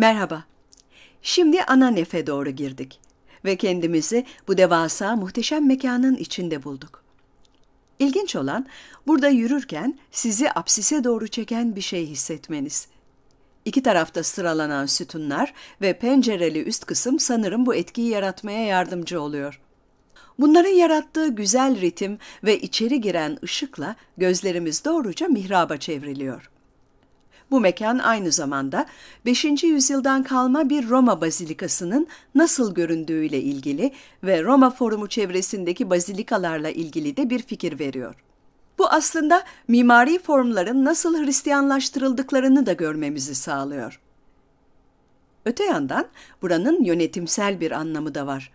Merhaba. Şimdi ana nefe doğru girdik ve kendimizi bu devasa muhteşem mekanın içinde bulduk. İlginç olan burada yürürken sizi apsise doğru çeken bir şey hissetmeniz. İki tarafta sıralanan sütunlar ve pencereli üst kısım sanırım bu etkiyi yaratmaya yardımcı oluyor. Bunların yarattığı güzel ritim ve içeri giren ışıkla gözlerimiz doğruca mihraba çevriliyor.'' Bu mekan aynı zamanda 5. yüzyıldan kalma bir Roma bazilikasının nasıl göründüğüyle ilgili ve Roma forumu çevresindeki bazilikalarla ilgili de bir fikir veriyor. Bu aslında mimari formların nasıl Hristiyanlaştırıldıklarını da görmemizi sağlıyor. Öte yandan buranın yönetimsel bir anlamı da var.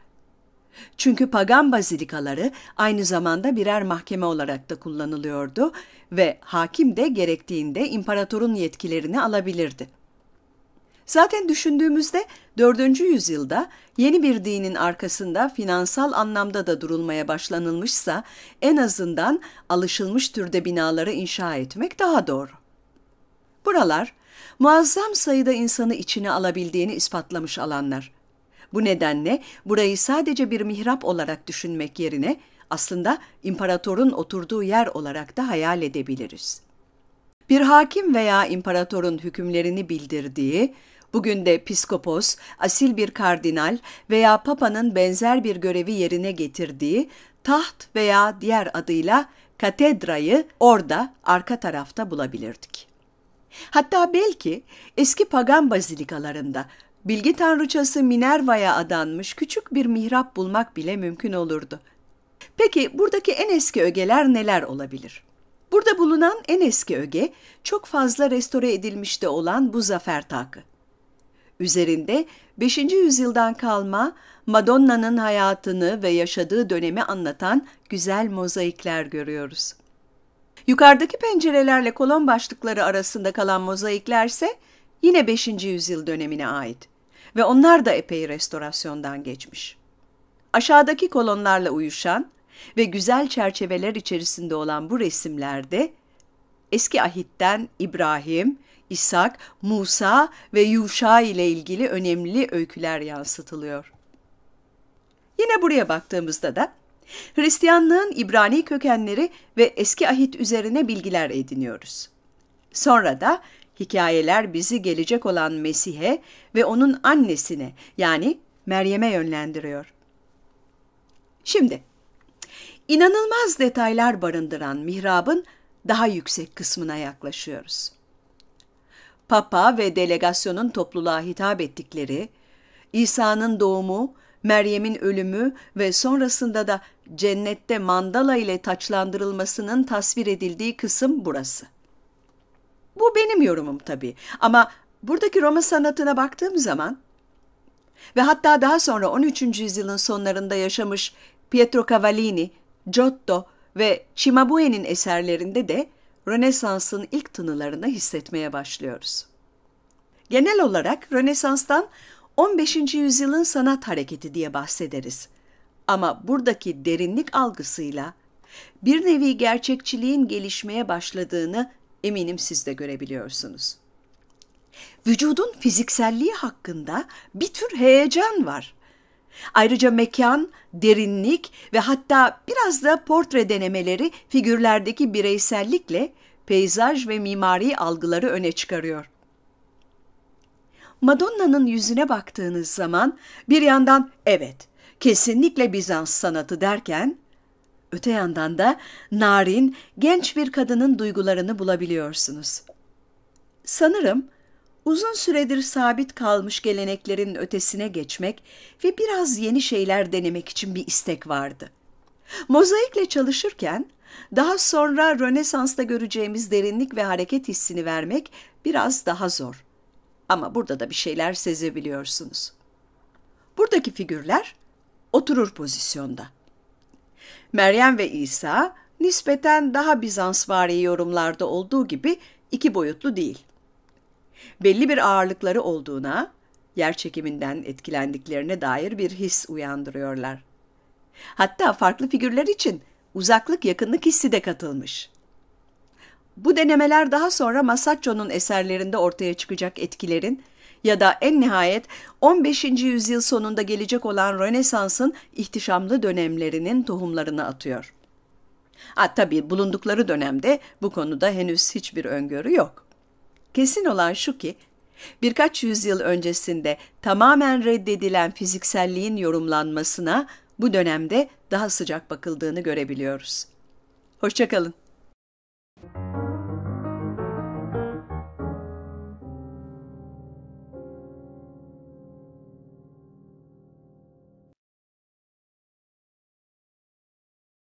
Çünkü pagan bazilikaları aynı zamanda birer mahkeme olarak da kullanılıyordu ve hakim de gerektiğinde imparatorun yetkilerini alabilirdi. Zaten düşündüğümüzde 4. yüzyılda yeni bir dinin arkasında finansal anlamda da durulmaya başlanılmışsa en azından alışılmış türde binaları inşa etmek daha doğru. Buralar muazzam sayıda insanı içine alabildiğini ispatlamış alanlar. Bu nedenle burayı sadece bir mihrap olarak düşünmek yerine aslında imparatorun oturduğu yer olarak da hayal edebiliriz. Bir hakim veya imparatorun hükümlerini bildirdiği, bugün de piskopos, asil bir kardinal veya papanın benzer bir görevi yerine getirdiği taht veya diğer adıyla katedrayı orada arka tarafta bulabilirdik. Hatta belki eski pagan bazilikalarında bilgi tanrıçası Minerva'ya adanmış küçük bir mihrap bulmak bile mümkün olurdu. Peki buradaki en eski ögeler neler olabilir? Burada bulunan en eski öge çok fazla restore edilmiş de olan bu zafer takı. Üzerinde 5. yüzyıldan kalma Madonna'nın hayatını ve yaşadığı dönemi anlatan güzel mozaikler görüyoruz. Yukarıdaki pencerelerle kolon başlıkları arasında kalan mozaiklerse yine 5. yüzyıl dönemine ait ve onlar da epey restorasyondan geçmiş. Aşağıdaki kolonlarla uyuşan ve güzel çerçeveler içerisinde olan bu resimlerde eski ahitten İbrahim, İshak, Musa ve Yuşa ile ilgili önemli öyküler yansıtılıyor. Yine buraya baktığımızda da Hristiyanlığın İbrani kökenleri ve eski ahit üzerine bilgiler ediniyoruz. Sonra da hikayeler bizi gelecek olan Mesih'e ve onun annesine yani Meryem'e yönlendiriyor. Şimdi inanılmaz detaylar barındıran mihrabın daha yüksek kısmına yaklaşıyoruz. Papa ve delegasyonun topluluğa hitap ettikleri, İsa'nın doğumu, Meryem'in ölümü ve sonrasında da cennette mandala ile taçlandırılmasının tasvir edildiği kısım burası. Bu benim yorumum tabii ama buradaki Roma sanatına baktığım zaman ve hatta daha sonra 13. yüzyılın sonlarında yaşamış Pietro Cavallini, Giotto ve Cimabue'nin eserlerinde de Rönesans'ın ilk tınılarını hissetmeye başlıyoruz. Genel olarak Rönesans'tan 15. yüzyılın sanat hareketi diye bahsederiz. Ama buradaki derinlik algısıyla bir nevi gerçekçiliğin gelişmeye başladığını Eminim siz de görebiliyorsunuz. Vücudun fizikselliği hakkında bir tür heyecan var. Ayrıca mekan, derinlik ve hatta biraz da portre denemeleri figürlerdeki bireysellikle peyzaj ve mimari algıları öne çıkarıyor. Madonna'nın yüzüne baktığınız zaman bir yandan evet, kesinlikle Bizans sanatı derken Öte yandan da narin, genç bir kadının duygularını bulabiliyorsunuz. Sanırım uzun süredir sabit kalmış geleneklerin ötesine geçmek ve biraz yeni şeyler denemek için bir istek vardı. Mozaikle çalışırken daha sonra Rönesans'ta göreceğimiz derinlik ve hareket hissini vermek biraz daha zor. Ama burada da bir şeyler sezebiliyorsunuz. Buradaki figürler oturur pozisyonda. Meryem ve İsa nispeten daha Bizansvari yorumlarda olduğu gibi iki boyutlu değil. Belli bir ağırlıkları olduğuna, yer çekiminden etkilendiklerine dair bir his uyandırıyorlar. Hatta farklı figürler için uzaklık yakınlık hissi de katılmış. Bu denemeler daha sonra Masaccio'nun eserlerinde ortaya çıkacak etkilerin ya da en nihayet 15. yüzyıl sonunda gelecek olan Rönesans'ın ihtişamlı dönemlerinin tohumlarını atıyor. Ha, tabii bulundukları dönemde bu konuda henüz hiçbir öngörü yok. Kesin olan şu ki birkaç yüzyıl öncesinde tamamen reddedilen fizikselliğin yorumlanmasına bu dönemde daha sıcak bakıldığını görebiliyoruz. Hoşçakalın.